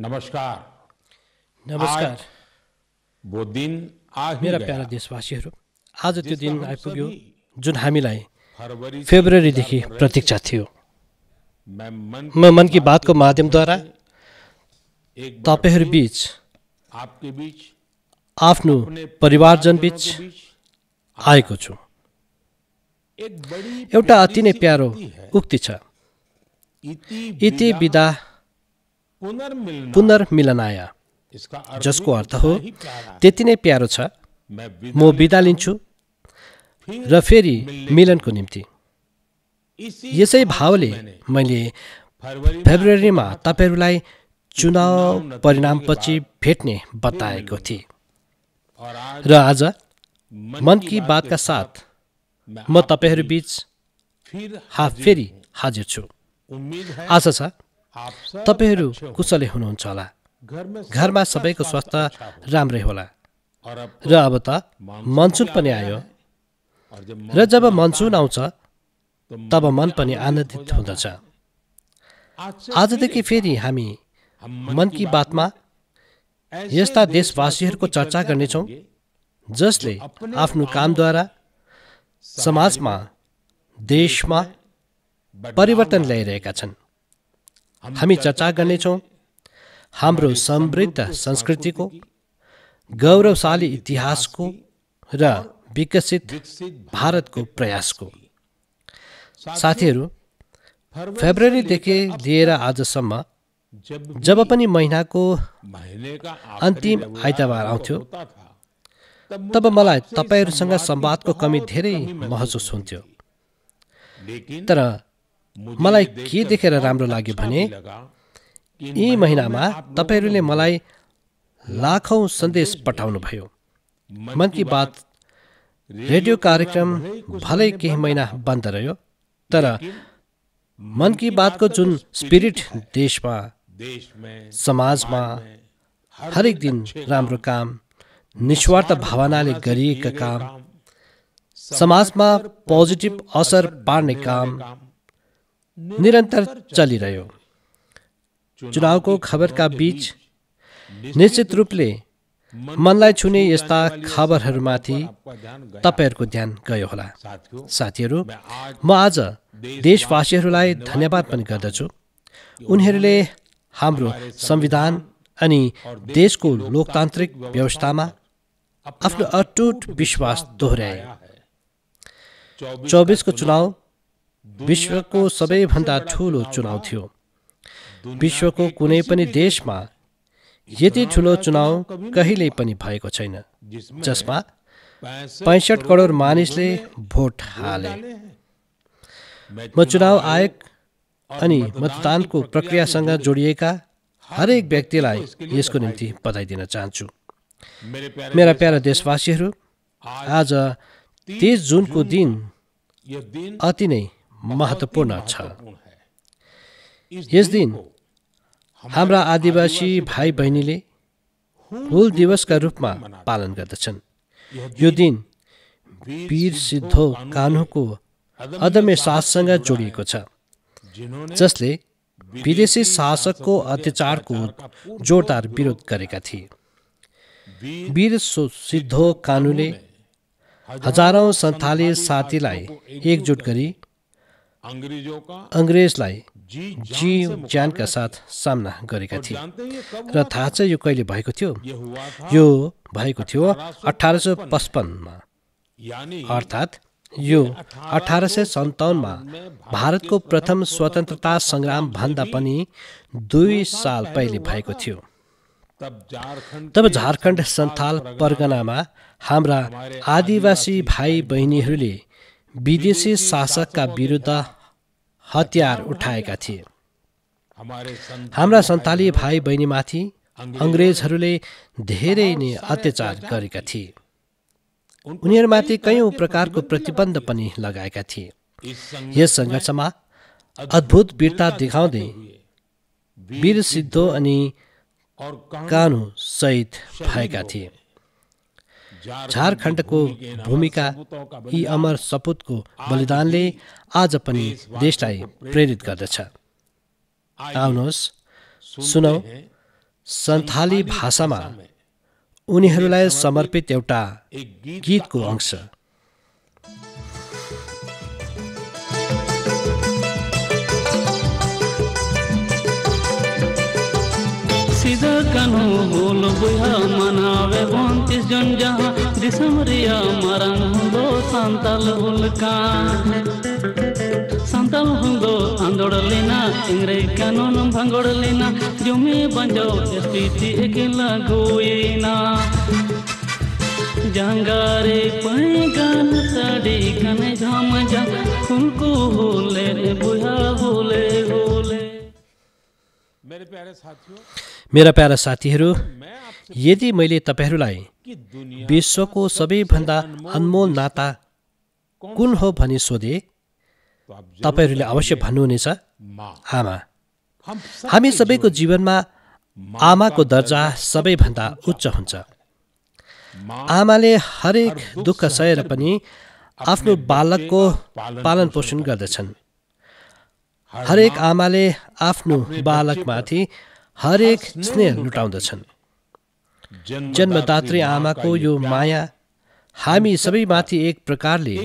नमस्कार नमस्कार वो दिन आ मेरा प्यारा देशवासीहरू आज त्यो दिन आइपुग्यो जुन हामीलाई फेब्रुअरीदेखि प्रतीक्षा थियो म मन की बातको माध्यमद्वारा तपाईँहरू बिच आफ्नो परिवारजन बिच आएको छु एउटा अति नै प्यारो उक्ति छ इति विदा पुनर्मिलनाया जसको अर्थ हो त्यति नै प्यारो छ म बिदा लिन्छु र फेरि मिलनको निम्ति यसै भावले मैले फेब्रुअरीमा तपाईँहरूलाई चुनाव परिणामपछि भेट्ने बताएको थिएँ र आज मन की बातका साथ म तपाईँहरू बिच हा फेरि हाजिर छु आशा छ तपाईँहरू कुशले हुनुहुन्छ होला घरमा सबैको स्वास्थ्य राम्रै होला र अब त मनसुन पनि आयो र जब मनसुन आउँछ तब मन पनि आनन्दित हुँदछ आजदेखि फेरि हामी मन की बातमा यस्ता देशवासीहरूको चर्चा गर्नेछौँ जसले आफ्नो कामद्वारा समाजमा देशमा परिवर्तन ल्याइरहेका छन् हामी चर्चा गर्नेछौँ हाम्रो समृद्ध संस्कृतिको गौरवशाली इतिहासको र विकसित भारतको प्रयासको साथीहरू फेब्रुअरीदेखि लिएर आजसम्म जब पनि महिनाको अन्तिम आइतबार आउँथ्यो तब मलाई तपाईँहरूसँग संवादको कमी धेरै महसुस हुन्थ्यो तर मलाई के देखेर राम्रो लाग्यो भने यी महिनामा तपाईँहरूले मलाई लाखौँ सन्देश पठाउनुभयो मन की बात रेडियो कार्यक्रम भलै केही महिना बन्द रह्यो तर मन की बातको जुन स्पिरिट देशमा समाजमा हरेक दिन राम्रो काम निस्वार्थ भावनाले गरिएका काम समाजमा पोजिटिभ असर पार्ने काम निरन्तर चलिरह्यो चुनावको खबरका बीच निश्चित रूपले मनलाई छुने यस्ता खबरहरूमाथि तपाईँहरूको ध्यान गयो होला साथीहरू म आज देशवासीहरूलाई धन्यवाद पनि गर्दछु उनीहरूले हाम्रो संविधान अनि देशको लोकतान्त्रिक व्यवस्थामा आफ्नो अटुट विश्वास दोहोऱ्याए चौबिसको चुनाव विश्वको सबैभन्दा ठुलो चुनाव थियो विश्वको कुनै पनि देशमा यति ठुलो चुनाव कहिले पनि भएको छैन जसमा पैँसठ करोड मानिसले भोट हाले म चुनाव आयोग अनि मतदानको प्रक्रियासँग जोडिएका हरेक व्यक्तिलाई यसको निम्ति बधाई दिन चाहन्छु मेरा प्यारा देशवासीहरू आज तिस जुनको दिन अति नै महत्त्वपूर्ण छ यस दिन हाम्रा आदिवासी भाइ बहिनीले हुल दिवसका रूपमा पालन गर्दछन् यो दिन वीर सिद्धो कानुको अदम्य साहससँग जोडिएको छ जसले विदेशी शासकको अत्याचारको जोरदार विरोध गरेका थिए वीर सिद्धो कानुले हजारौँ सन्थाली साथीलाई एकजुट गरी अङ्ग्रेजलाई जीव ज्यानका साथ सामना गरेका थिए र थाहा छ यो कहिले भएको थियो यो भएको थियो अठार सय पचपन्नमा अर्थात् यो अठार सय सन्ताउन्नमा भारतको प्रथम स्वतन्त्रता सङ्ग्राम भन्दा पनि दुई साल पहिले भएको थियो तब झारखण्ड सन्थाल परगनामा हाम्रा आदिवासी भाइ बहिनीहरूले विदेशी शासकका विरुद्ध हतियार उठाएका थिए हाम्रा सन्ताली भाइ बहिनीमाथि अङ्ग्रेजहरूले धेरै नै अत्याचार गरेका थिए उनीहरूमाथि कयौँ प्रकारको प्रतिबन्ध पनि लगाएका थिए यस सङ्घर्षमा अद्भुत वीरता देखाउँदै वीर सिद्धो अनि कानु सहित भएका थिए झारखण्डको भूमिका यी अमर सपुतको बलिदानले आज पनि देशलाई प्रेरित गर्दछ आउनुहोस् सुनौ सन्थाली भाषामा उनीहरूलाई समर्पित एउटा गीतको अंश सिदा कानू बोल बुया मनावे बंतीस जन जहाँ दिसमरिया मरंग दो संताल हुलका संताल हुंदो आंदोड़ लेना इंग्रेज कानून भंगोड़ लेना जुमे बंजो स्थिति अकेला गोयना जंगारे पैगान साड़ी कने झाम जा उनको होले बुया होले होले मेरे प्यारे साथियों मेरा प्यारा साथीहरू यदि मैले तपाईँहरूलाई विश्वको सबैभन्दा अनमोल नाता कुन हो भनी सोधे तपाईँहरूले अवश्य भन्नुहुनेछ आमा हामी सबैको जीवनमा आमाको दर्जा सबैभन्दा उच्च हुन्छ आमाले हरेक दुःख सहेर पनि आफ्नो बालकको पालन पोषण गर्दछन् हरेक आमाले आफ्नो बालकमाथि हरेक स्नेह लुटाउँदछन् जन्मदात्री आमाको यो माया हामी सबैमाथि एक प्रकारले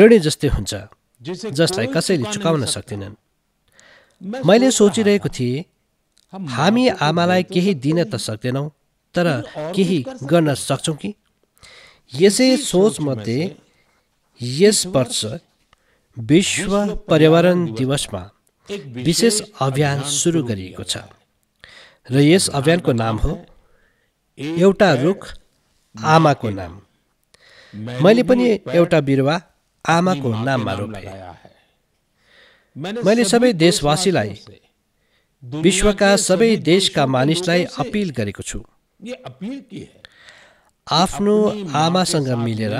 ऋणी जस्तै हुन्छ जसलाई कसैले चुकाउन सक्दैनन् मैले सोचिरहेको थिएँ हामी आमालाई केही दिन त सक्दैनौँ तर केही गर्न सक्छौँ कि यसै सोचमध्ये यस वर्ष विश्व पर्यावरण दिवसमा विशेष अभियान सुरु गरिएको छ र यस अभियानको नाम हो एउटा रुख आमाको नाम मैले पनि एउटा बिरुवा आमाको नाममा रोपे मैले सबै देशवासीलाई विश्वका सबै देशका मानिसलाई अपिल गरेको छु आफ्नो आमासँग मिलेर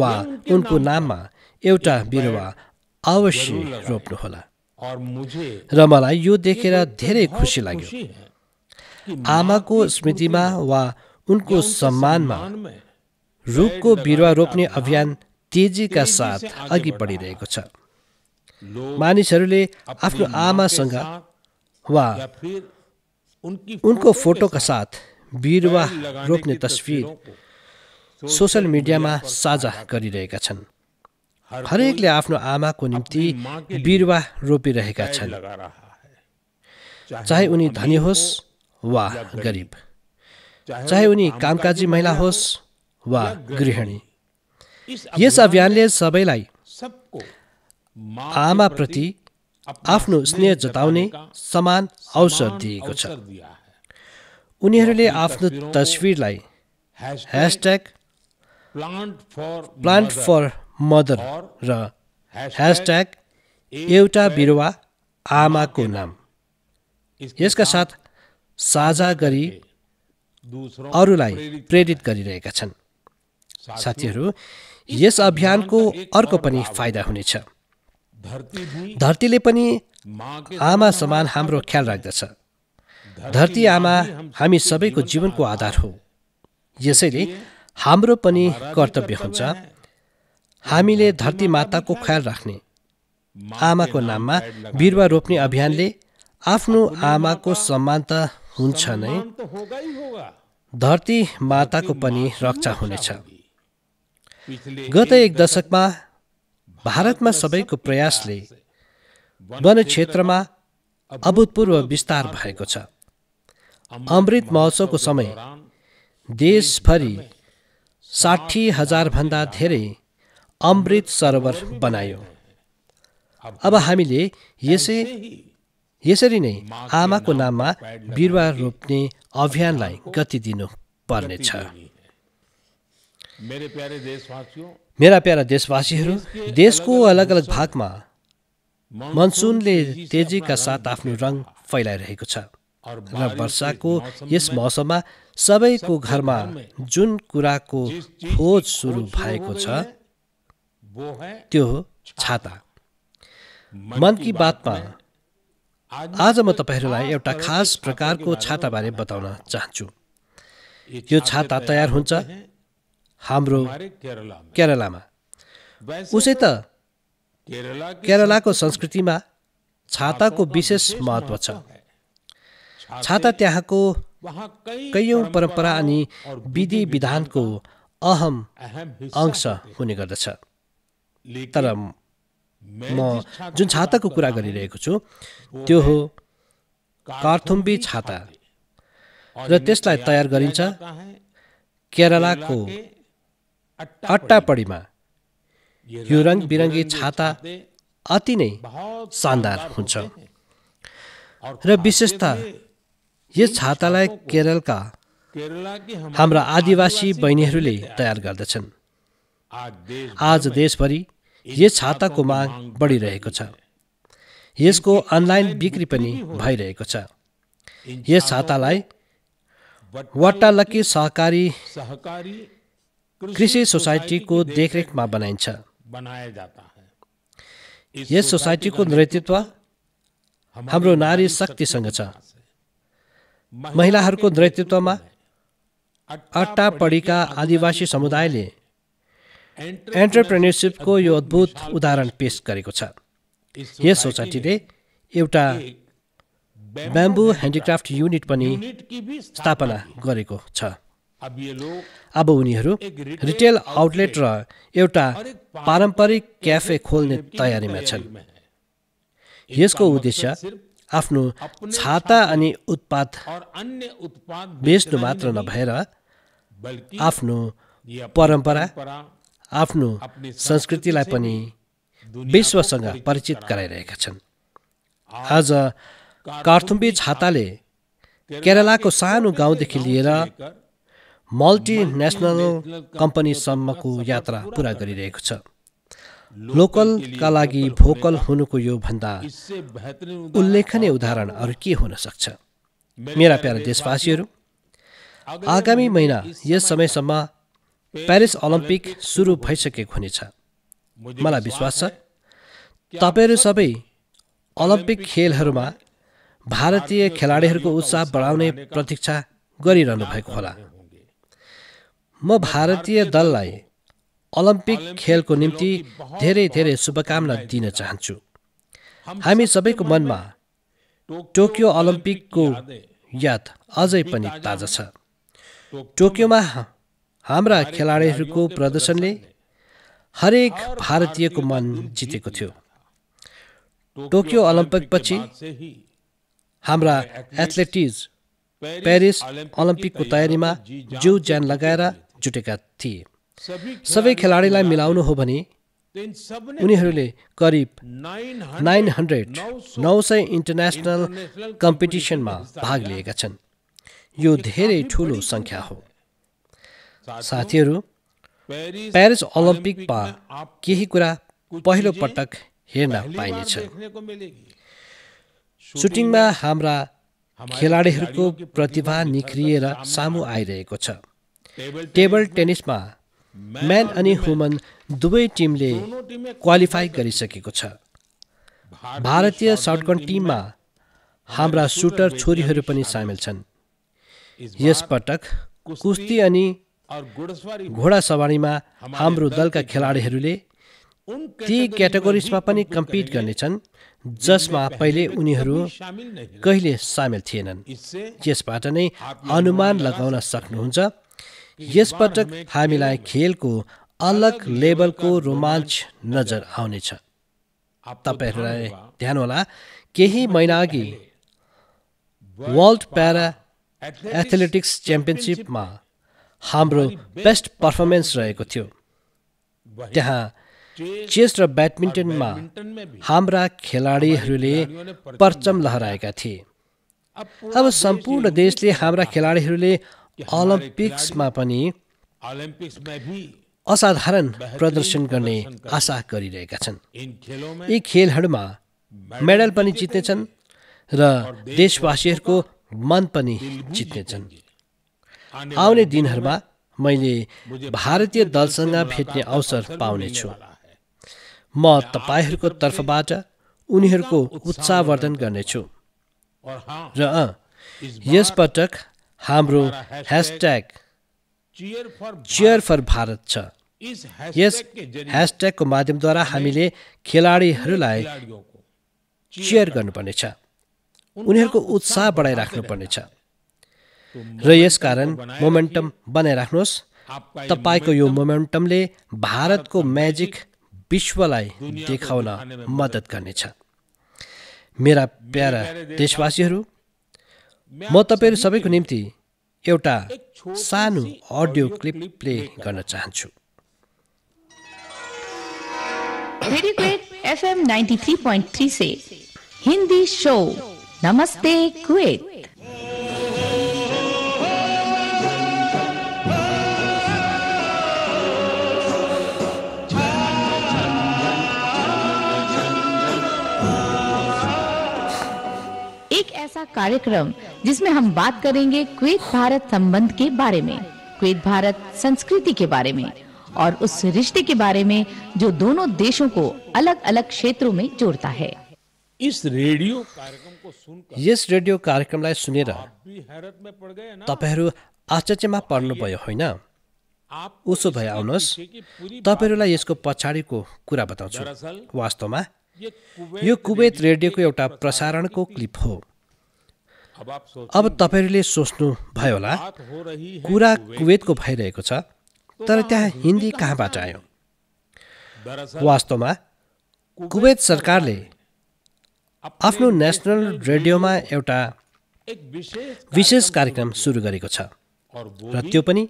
वा उनको नाममा एउटा बिरुवा अवश्य रोप्नुहोला र मलाई यो देखेर धेरै खुसी लाग्यो आमाको स्मृतिमा वा उनको सम्मानमा रुखको बिरुवा रोप्ने अभियान तेजीका साथ अघि बढिरहेको छ मानिसहरूले आफ्नो आमासँग वा उनको फोटोका साथ बिरुवा रोप्ने तस्विर सोसल मिडियामा साझा गरिरहेका छन् हरेकले आफ्नो आमाको निम्ति बिरुवा रोपिरहेका छन् चाहे उनी धनी होस् वा गरिब चाहे उनी कामकाजी महिला होस् वा गृहिणी यस अभियानले सबैलाई आमाप्रति आफ्नो स्नेह जताउने समान अवसर दिएको छ उनीहरूले आफ्नो तस्विरलाई ह्यासट्याग प्लान्ट फर मदर र ह्यासट्याग एउटा बिरुवा आमाको नाम यसका साथ साझा गरी अरूलाई प्रेरित गरिरहेका छन् साथीहरू यस अभियानको अर्को पनि फाइदा हुनेछ धरतीले पनि आमा समान हाम्रो ख्याल राख्दछ धरती आमा हामी सबैको जीवनको आधार हो यसैले हाम्रो पनि कर्तव्य हुन्छ हामीले धरती माताको ख्याल राख्ने आमाको नाममा बिरुवा रोप्ने अभियानले आफ्नो आमाको सम्मान त हुन्छ नै धरती माताको पनि रक्षा हुनेछ गत एक दशकमा भारतमा सबैको प्रयासले वन क्षेत्रमा अभूतपूर्व विस्तार भएको छ अमृत महोत्सवको समय देशभरि साठी हजारभन्दा धेरै अमृत सरोवर बनायो अब हामीले यसै यसरी नै आमाको नाममा बिरुवा रोप्ने अभियानलाई गति दिनु पर्नेछ मेरा प्यारा देशवासीहरू देशको अलग अलग भागमा मनसुनले तेजीका साथ आफ्नो रङ फैलाइरहेको छ र वर्षाको यस मौसममा सबैको घरमा जुन कुराको खोज सुरु भएको छ त्यो हो छाता मन कि बातमा आज म तपाईँहरूलाई एउटा खास प्रकारको छाताबारे बताउन चाहन्छु यो छाता तयार हुन्छ हाम्रो केरलामा उसै त केरलाको संस्कृतिमा छाताको विशेष महत्त्व छ छाता त्यहाँको कैयौँ परम्परा अनि विधि विधानको अहम अंश हुने गर्दछ तर म जुन छाताको कुरा गरिरहेको छु त्यो हो कार्थुम्बी छाता र त्यसलाई तयार गरिन्छ केरलाको अट्टापडीमा यो रङ बिरङ्गी छाता अति नै शानदार हुन्छ र विशेषता यस छातालाई केरलका हाम्रा आदिवासी बहिनीहरूले तयार गर्दछन् आज देशभरि यस छाताको माग बढिरहेको छ यसको अनलाइन बिक्री पनि भइरहेको छ यस छातालाई लकी सहकारी कृषि सोसाइटीको देखरेखमा बनाइन्छ यस सोसाइटीको नेतृत्व हाम्रो नारी शक्तिसँग छ महिलाहरूको नेतृत्वमा अट्टापडीका आदिवासी समुदायले एन्टरप्रेन्योरसिपको यो अद्भुत उदाहरण पेश गरेको छ यस सोसाइटीले एउटा ब्याम्बु ह्यान्डिक्राफ्ट युनिट पनि स्थापना गरेको छ अब उनीहरू रिटेल आउटलेट र एउटा पारम्परिक क्याफे खोल्ने तयारीमा छन् यसको उद्देश्य आफ्नो छाता अनि उत्पाद बेच्नु मात्र नभएर आफ्नो परम्परा आफ्नो संस्कृतिलाई पनि विश्वसँग परिचित गराइरहेका छन् आज कार्थुम्बी छाताले केरलाको सानो गाउँदेखि लिएर मल्टिनेसनल कम्पनीसम्मको यात्रा पुरा गरिरहेको छ लोकलका लागि भोकल हुनुको यो भन्दा उल्लेखनीय उदाहरण अरू के हुन सक्छ मेरा प्यारा देशवासीहरू आगामी महिना यस समयसम्म प्यारिस ओलम्पिक सुरु भइसकेको हुनेछ मलाई विश्वास छ तपाईँहरू सबै ओलम्पिक खेलहरूमा भारतीय खेलाडीहरूको उत्साह बढाउने प्रतीक्षा गरिरहनु भएको होला म भारतीय दललाई ओलम्पिक खेलको निम्ति धेरै धेरै शुभकामना दिन चाहन्छु हामी सबैको मनमा टोकियो ओलम्पिकको याद अझै पनि ताजा छ टोकियोमा हाम्रा खेलाडीहरूको प्रदर्शनले हरेक भारतीयको मन जितेको थियो टोकियो ओलम्पिकपछि हाम्रा एथलेटिज पेरिस ओलम्पिकको तयारीमा जिउ ज्यान लगाएर जुटेका थिए सबै खेलाडीलाई मिलाउनु हो भने उनीहरूले करिब नाइन हन्ड्रेड नौ सय इन्टरनेसनल कम्पिटिसनमा भाग लिएका छन् यो धेरै ठुलो सङ्ख्या हो साथीहरू प्यारिस ओलम्पिकमा केही कुरा पहिलो पटक हेर्न पाइनेछ सुटिङमा हाम्रा खेलाडीहरूको प्रतिभा निख्रिएर सामु आइरहेको छ टेबल टेनिसमा म्यान अनि वुमन दुवै टिमले क्वालिफाई गरिसकेको छ भारतीय सर्टकन टिममा हाम्रा सुटर छोरीहरू पनि सामेल छन् यसपटक कुस्ती अनि घोडा सवारीमा हाम्रो दलका खेलाडीहरूले ती क्याटेगोरिजमा पनि कम्पिट गर्नेछन् जसमा पहिले उनीहरू कहिले सामेल थिएनन् यसबाट नै अनुमान लगाउन सक्नुहुन्छ यसपटक हामीलाई खेलको अलग लेभलको रोमाञ्च नजर आउनेछ तपाईँहरूलाई ध्यान होला केही महिना अघि वर्ल्ड प्यारा एथलेटिक्स च्याम्पियनसिपमा हाम्रो बेस्ट पर्फर्मेन्स रहेको थियो त्यहाँ चेस र ब्याडमिन्टनमा हाम्रा खेलाडीहरूले परचम लहराएका थिए अब सम्पूर्ण देशले हाम्रा खेलाडीहरूले ओलम्पिक्समा पनि असाधारण प्रदर्शन गर्ने आशा गरिरहेका छन् यी खेलहरूमा मेडल पनि जित्नेछन् र देशवासीहरूको मन पनि जित्नेछन् आउने दिनहरूमा मैले भारतीय दलसँग भेट्ने अवसर पाउनेछु म तपाईँहरूको तर्फबाट उनीहरूको उत्साहवर्धन गर्नेछु र यसपटक हाम्रो ह्यासट्याग चियर फर भारत छ यस ह्यासट्यागको माध्यमद्वारा हामीले खेलाडीहरूलाई चियर गर्नुपर्नेछ उनीहरूको उत्साह बढाइराख्नुपर्नेछ र यसकारण मोमेन्टम बनाइराख्नुहोस् तपाईँको यो मोमेन्टमले भारतको म्याजिक विश्वलाई देखाउन मद्दत गर्नेछ मेरा प्यारा देशवासीहरू म तपाईँहरू सबैको निम्ति एउटा सानो अडियो क्लिप प्ले गर्न चाहन्छु रेडियो एफएम 93.3 से हिंदी शो नमस्ते कुवेत का कार्यक्रम जिसमें हम बात करेंगे क्वेत भारत संबंध के बारे में क्वेत भारत संस्कृति के बारे में और उस रिश्ते के बारे में जो दोनों देशों को अलग अलग क्षेत्रों में जोड़ता है इस रेडियो कार्यक्रम को सुनकर यस रेडियो कार्यक्रमलाई सुनेर तपाईँहरू आश्चर्यमा पर्नुभयो होइन उसो भए आउनुहोस् तपाईँहरूलाई यसको पछाडिको कुरा बताउँछु वास्तवमा यो कुवेत रेडियोको एउटा प्रसारणको क्लिप हो अब तपाईँहरूले सोच्नु भयो होला कुरा कुवेतको भइरहेको छ तर त्यहाँ हिन्दी कहाँबाट आयो वास्तवमा कुवेत सरकारले आफ्नो नेसनल रेडियोमा एउटा विशेष कार्यक्रम सुरु गरेको छ र त्यो पनि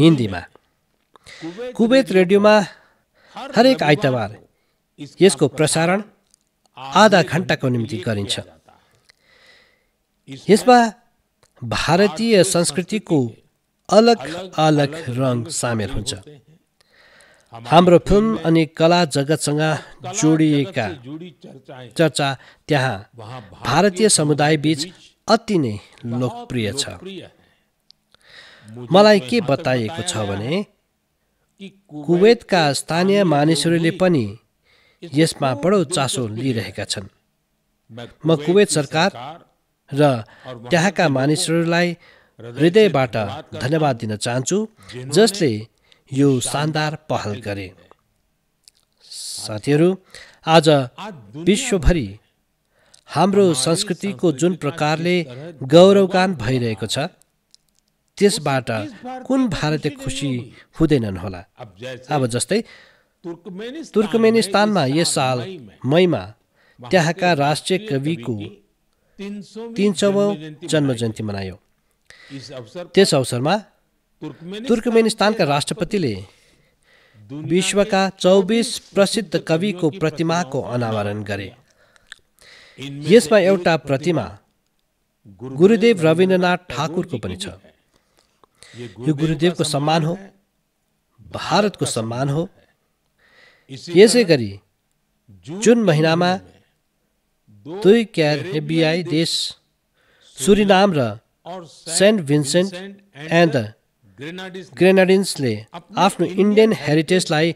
हिन्दीमा कुवेत रेडियोमा हरेक आइतबार यसको प्रसारण आधा घन्टाको निम्ति गरिन्छ यसमा भारतीय संस्कृतिको अलग अलग रङ सामेल हुन्छ हाम्रो फिल्म अनि कला जगतसँग जोडिएका चर्चा त्यहाँ भारतीय समुदायबीच अति नै लोकप्रिय छ मलाई के बताइएको छ भने कुवेतका स्थानीय मानिसहरूले पनि यसमा बडो चासो लिइरहेका छन् म कुवेत सरकार र त्यहाँका मानिसहरूलाई हृदयबाट धन्यवाद दिन चाहन्छु जसले यो शानदार पहल गरे साथीहरू आज विश्वभरि हाम्रो संस्कृतिको जुन प्रकारले गौरवगान भइरहेको छ त्यसबाट कुन भारतीय खुसी हुँदैनन् होला अब जस्तै तुर्कमेनिस्तानमा यस साल मईमा त्यहाँका राष्ट्रिय कविको तिन सौ जन्म जयन्ती मनायो त्यस अवसरमा तुर्कमेनिस्तानका राष्ट्रपतिले विश्वका चौबिस प्रसिद्ध कविको प्रतिमाको अनावरण गरे यसमा एउटा प्रतिमा गुरुदेव रविन्द्रनाथ ठाकुरको पनि छ यो गुरुदेवको सम्मान हो भारतको सम्मान हो यसै गरी जुन महिनामा दुई क्यारेबियाई देश सुरिनाम र सेन्ट भिन्सेन्ट एन्ड ग्रेनाडिन्सले आफ्नो इन्डियन हेरिटेजलाई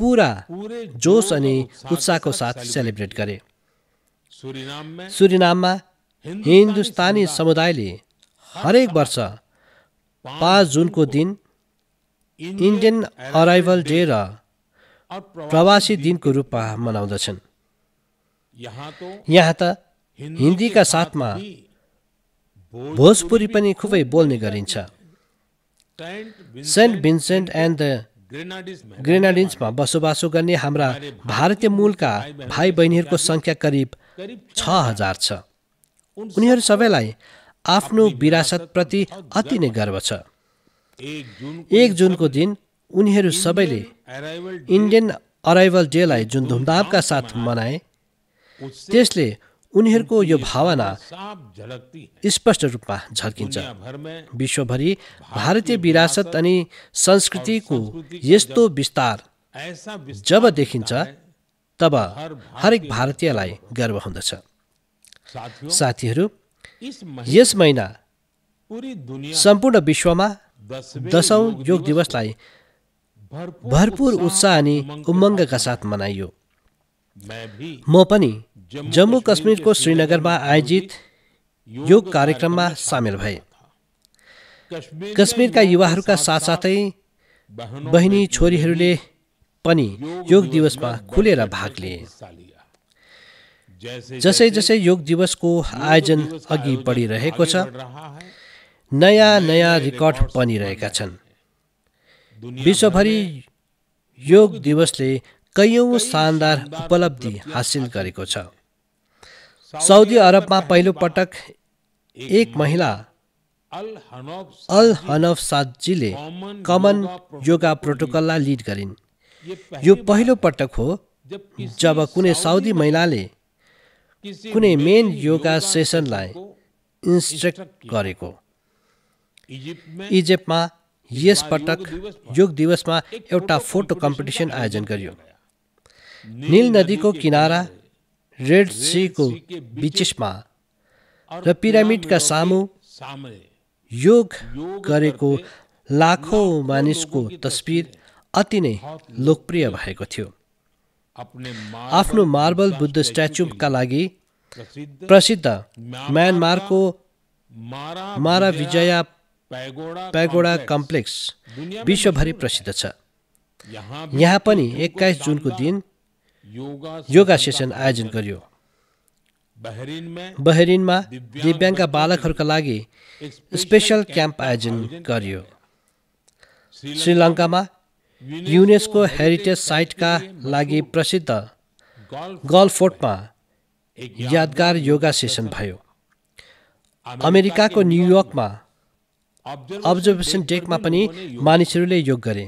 पुरा जोस अनि उत्साहको साथ सेलिब्रेट गरे सुरिनाममा हिन्दुस्तानी समुदायले हरेक वर्ष पाँच जुनको दिन इन्डियन अराइभल डे र प्रवासी दिनको रूपमा मनाउँदछन् यहाँ त हिन्दीका साथमा भोजपुरी पनि खुबै बोल्ने गरिन्छ सेन्ट भिन्सेन्ट एन्ड द ग्रेनाडिन्समा बसोबासो गर्ने हाम्रा भारतीय मूलका भाइ बहिनीहरूको सङ्ख्या करिब छ हजार छ उनीहरू सबैलाई आफ्नो विरासतप्रति अति नै गर्व छ एक जुनको दिन उनीहरू सबैले इन्डियन अराइभल डेलाई जुन धुमधामका साथ मनाए त्यसले उनीहरूको यो भावना स्पष्ट रूपमा झल्किन्छ विश्वभरि भारतीय विरासत अनि संस्कृतिको यस्तो विस्तार जब देखिन्छ तब हरेक भारतीयलाई गर्व हुँदछ साथीहरू यस महिना सम्पूर्ण विश्वमा दसौँ योग दिवसलाई भरपूर उत्साह अनि उमङ्गका साथ मनाइयो म पनि जम्मू कश्मीरको श्रीनगरमा आयोजित योग कार्यक्रममा सामेल भए कश्मीरका युवाहरूका साथसाथै बहिनी छोरीहरूले पनि योग दिवसमा खुलेर भाग लिए जसै जसै योग दिवसको आयोजन अघि बढिरहेको छ नयाँ नयाँ रेकर्ड बनिरहेका छन् विश्वभरि योग दिवसले कैयौँ शानदार उपलब्धि हासिल गरेको छ साउदी अरबमा पहिलो पटक एक महिला अल हनफ साजीले कमन योगा प्रोटोकललाई लिड गरिन् यो पहिलो पटक हो जब कुनै साउदी महिलाले कुनै मेन योगा सेसनलाई इन्स्ट्रक्ट गरेको इजिप्टमा यस पटक योग दिवसमा एउटा फोटो कम्पिटिसन आयोजन गरियो निल नदीको किनारा रेड सीको बिचेसमा र पिरामिडका सामु योग गरेको लाखौँ मानिसको तस्बिर अति नै लोकप्रिय भएको थियो आफ्नो मार्बल बुद्ध स्ट्याचुका लागि प्रसिद्ध म्यानमारको मारा विजया प्यागोडा कम्प्लेक्स विश्वभरि प्रसिद्ध छ यहाँ पनि एक्काइस जुनको दिन योगा सेसन आयोजन गरियो बहरिनमा दिव्याङ्ग बालकहरूका लागि स्पेसल क्याम्प आयोजन गरियो श्रीलङ्कामा युनेस्को हेरिटेज साइटका लागि प्रसिद्ध गल्फोर्टमा यादगार योगा सेसन भयो अमेरिकाको न्युयोर्कमा अब्जर्भेसन डेकमा पनि मानिसहरूले योग गरे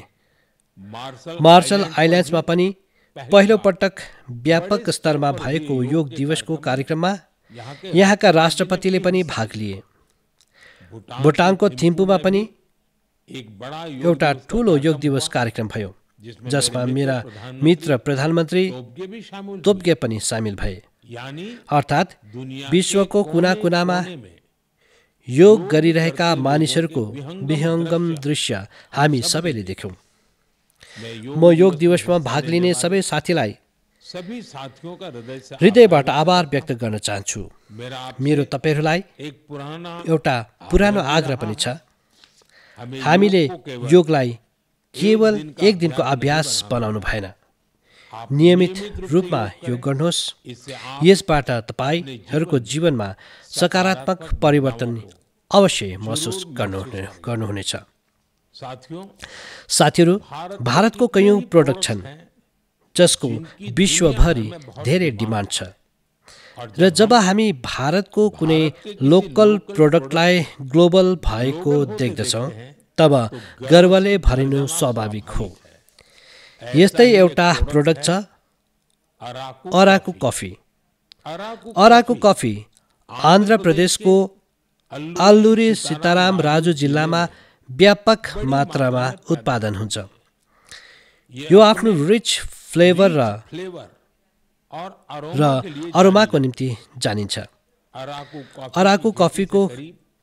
मार्सल आइल्यान्ड्समा पनि पहिलो पटक व्यापक स्तरमा भएको योग दिवसको कार्यक्रममा यहाँका राष्ट्रपतिले पनि भाग लिए भुटानको थिम्पूमा पनि एउटा ठुलो योग दिवस कार्यक्रम भयो जसमा मेरा मित्र प्रधानमन्त्री तोप्गे पनि सामेल भए अर्थात् विश्वको कुना कुनामा योग गरिरहेका मानिसहरूको विहङ्गम दृश्य हामी सबैले देख्यौँ म योग दिवसमा भाग लिने सबै साथीलाई हृदयबाट आभार व्यक्त गर्न चाहन्छु मेरो तपाईँहरूलाई एउटा पुरानो आग्रह पनि छ हामीले योगलाई केवल एक दिनको अभ्यास बनाउनु भएन नियमित रूपमा योग गर्नुहोस् यसबाट तपाईँहरूको जीवनमा सकारात्मक परिवर्तन अवश्य महसुस गर्नु गर्नुहुनेछ साथीहरू भारतको कैयौँ प्रडक्ट छन् जसको विश्वभरि धेरै डिमान्ड छ र जब हामी भारतको कुनै लोकल प्रोडक्टलाई ग्लोबल भएको देख्दछौँ तब गर्वले भरिनु स्वाभाविक हो यस्तै एउटा प्रोडक्ट छ अराको कफी अराको कफी आन्ध्र प्रदेशको आल्लुरी सीताराम राजु जिल्लामा व्यापक मात्रामा उत्पादन हुन्छ यो आफ्नो रिच फ्लेभर र र अरोमाको निम्ति जानिन्छ अराको कफीको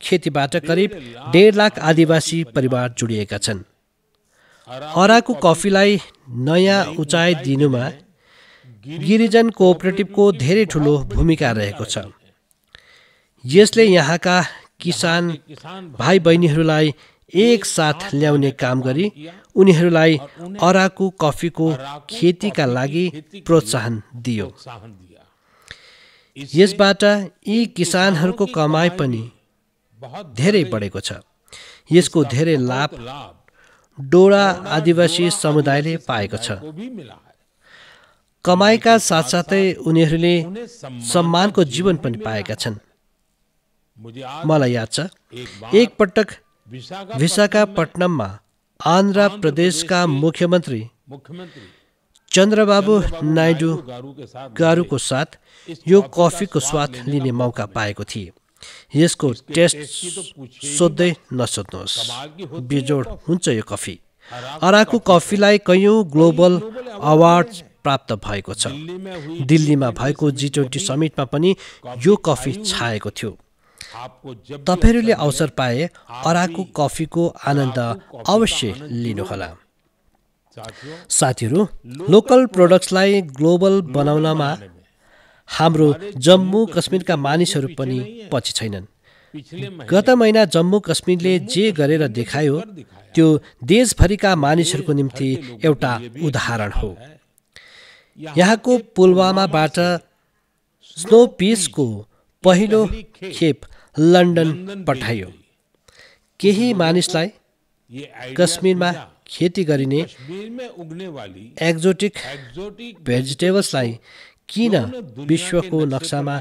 खेतीबाट करिब डेढ लाख आदिवासी परिवार जोडिएका छन् अराको कफीलाई नयाँ उचाइ दिनुमा गिरिजन कोअपरेटिभको धेरै ठुलो भूमिका रहेको छ यसले यहाँका किसान भाइ बहिनीहरूलाई एकसाथ ल्याउने काम गरी उनीहरूलाई अराकु कफीको खेतीका लागि प्रोत्साहन दियो यसबाट यी किसानहरूको कमाइ पनि धेरै बढेको छ यसको धेरै लाभ डोडा आदिवासी समुदायले पाएको छ कमाइका साथसाथै उनीहरूले सम्मानको जीवन पनि पाएका छन् मलाई याद छ एकपटक विशाखापट्टनममा आन्ध्र प्रदेशका मुख्यमन्त्री चन्द्रबाबु नायडु गारूको साथ यो कफीको स्वाद लिने मौका पाएको थिए यसको टेस्ट सोध्दै नसोध्नुहोस् बेजोड हुन्छ यो कफी अराकु कफीलाई कैयौँ ग्लोबल अवार्ड प्राप्त भएको छ दिल्लीमा भएको जी ट्वेन्टी समिटमा पनि यो कफी छाएको थियो तपाईँहरूले अवसर पाए अराको कफीको आनन्द अवश्य लिनुहोला साथीहरू लोकल प्रोडक्ट्सलाई ग्लोबल बनाउनमा हाम्रो जम्मू कश्मीरका मानिसहरू पनि पछि छैनन् गत महिना जम्मू कश्मीरले जे गरेर देखायो त्यो देशभरिका मानिसहरूको निम्ति एउटा उदाहरण हो यहाँको पुलवामाबाट स्नो पिसको पहिलो खेप लन्डन पठाइयो केही मानिसलाई कश्मीरमा खेती गरिने एक्जोटिक भेजिटेबल्सलाई किन विश्वको नक्सामा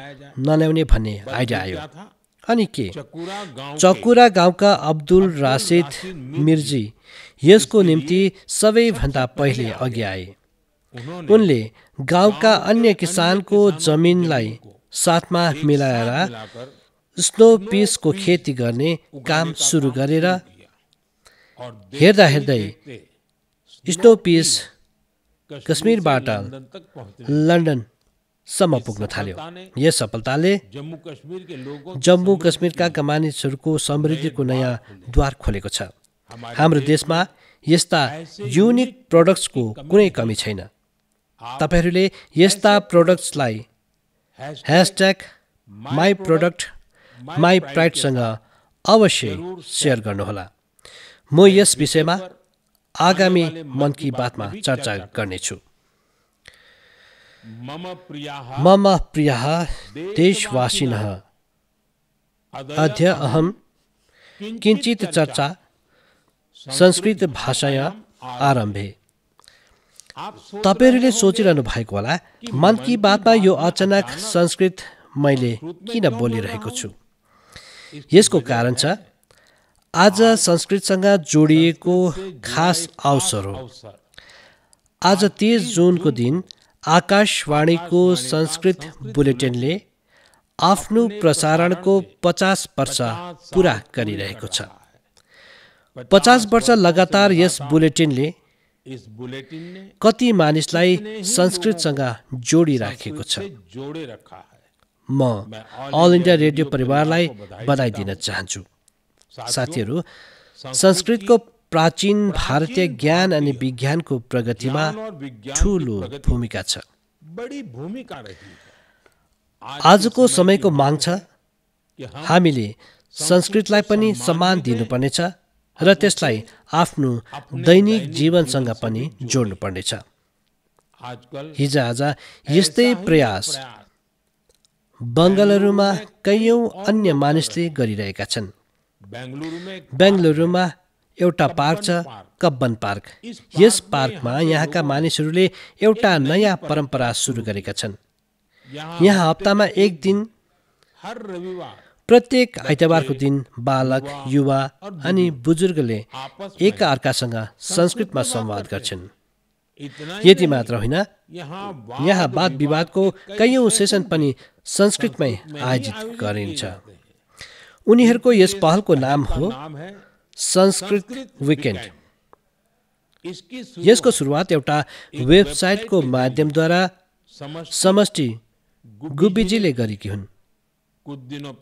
नल्याउने भन्ने आइडिया आयो अनि के चकुरा गाउँका अब्दुल राशिद मिर्जी यसको निम्ति सबैभन्दा पहिले अघि आए उनले गाउँका अन्य किसानको जमिनलाई साथमा मिलाएर स्नो पिसको खेती गर्ने काम सुरु गरेर हेर्दा हेर्दै स्नो पिस कश्मीरबाट लन्डनसम्म पुग्न थाल्यो यस सफलताले जम्मू कश्मीरका मानिसहरूको समृद्धिको नयाँ द्वार खोलेको छ हाम्रो देशमा यस्ता युनिक प्रडक्ट्सको कुनै कमी छैन तपाईँहरूले यस्ता प्रडक्ट्सलाई ह्यासट्याग माई प्रडक्ट माई प्राइडसँग अवश्य सेयर गर्नुहोला म यस विषयमा आगामी मन कि बातमा चर्चा गर्नेछु मम प्रिय देशवासिन अध्य अहम किञ्चित चर्चा संस्कृत भाषाया आरम्भे तपाईँहरूले सोचिरहनु भएको होला मन कि बातमा यो अचानक संस्कृत मैले किन बोलिरहेको छु यसको कारण छ आज संस्कृतसँग जोडिएको खास अवसर हो आज तेइस जुनको दिन आकाशवाणीको संस्कृत बुलेटिनले आफ्नो प्रसारणको पचास वर्ष पुरा गरिरहेको छ पचास वर्ष लगातार यस बुलेटिनले कति मानिसलाई संस्कृतसँग जोडिराखेको छ म अल इन्डिया रेडियो परिवारलाई बधाई दिन चाहन्छु साथीहरू संस्कृतको प्राचीन भारतीय ज्ञान अनि विज्ञानको प्रगतिमा ठुलो भूमिका छ आजको समयको माग छ हामीले संस्कृतलाई पनि सम्मान दिनुपर्नेछ र त्यसलाई आफ्नो दैनिक जीवनसँग पनि जोड्नुपर्नेछ हिजो आज यस्तै प्रयास बङ्गलुरुमा कैयौँ अन्य मानिसले गरिरहेका छन् बेङ्गलुरुमा एउटा पार्क छ कब्बन पार्क यस पार्कमा यहाँका मानिसहरूले एउटा नयाँ परम्परा सुरु गरेका छन् यहाँ हप्तामा एक दिन प्रत्येक आइतबारको दिन बालक युवा अनि बुजुर्गले एकअर्कासँग संस्कृतमा संवाद गर्छन् यति मात्र होइन यहाँ वाद विवादको कैयौँ सेसन पनि संस्कृतमै आयोजित गरिन्छ उनीहरूको यस पहलको नाम हो संस्कृत विकेन्ड यसको सुरुवात एउटा वेबसाइटको माध्यमद्वारा समष्टि गुब्बीजीले गरेकी हुन्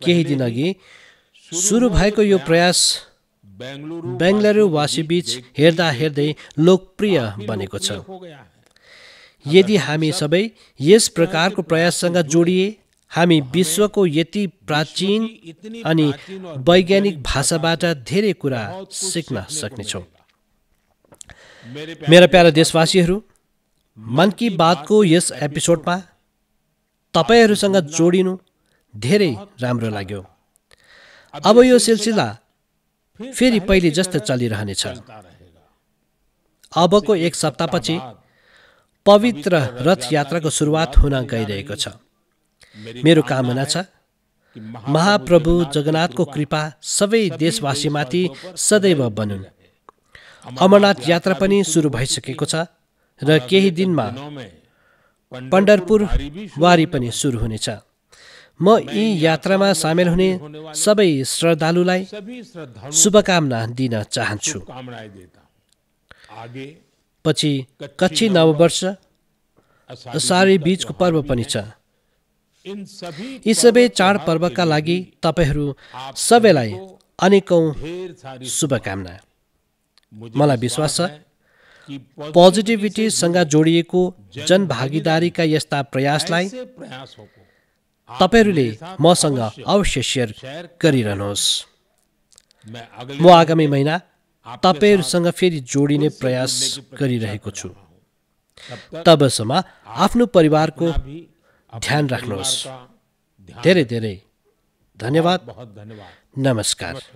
केही दिनअघि सुरु भएको यो प्रयास बेङ्गलुरुवासी बिच हेर्दा हेर्दै लोकप्रिय बनेको छ यदि हामी सबै यस प्रकारको प्रयाससँग जोडिए हामी विश्वको यति प्राचीन अनि वैज्ञानिक भाषाबाट धेरै कुरा सिक्न सक्नेछौँ मेरा प्यारा देशवासीहरू मन कि बातको यस एपिसोडमा तपाईँहरूसँग जोडिनु धेरै राम्रो लाग्यो अब यो सिलसिला फेरि पहिले जस्तो चलिरहनेछ अबको एक सप्ताहपछि पवित्र रथ यात्राको सुरुवात हुन गइरहेको छ मेरो कामना छ महाप्रभु जगन्नाथको कृपा सबै देशवासीमाथि सदैव बनुन् अमरनाथ यात्रा पनि सुरु भइसकेको छ र केही दिनमा पण्डरपुर वारी पनि सुरु हुनेछ म यी यात्रामा सामेल हुने सबै श्रद्धालुलाई शुभकामना दिन चाहन्छु पछि कच्ची नववर्ष सारी बीचको पर्व पनि छ यी सबै चाडपर्वका लागि तपाईँहरू सबैलाई अनेकौँ शुभकामना मलाई विश्वास छ पोजिटिभिटीसँग जोडिएको जनभागीदारीका यस्ता प्रयासलाई तपाईँहरूले मसँग अवश्य सेयर गरिरहनुहोस् म आगामी महिना तपाईँहरूसँग फेरि जोडिने प्रयास गरिरहेको छु तबसम्म आफ्नो परिवारको ध्यान राख्नुहोस् धेरै धेरै धन्यवाद नमस्कार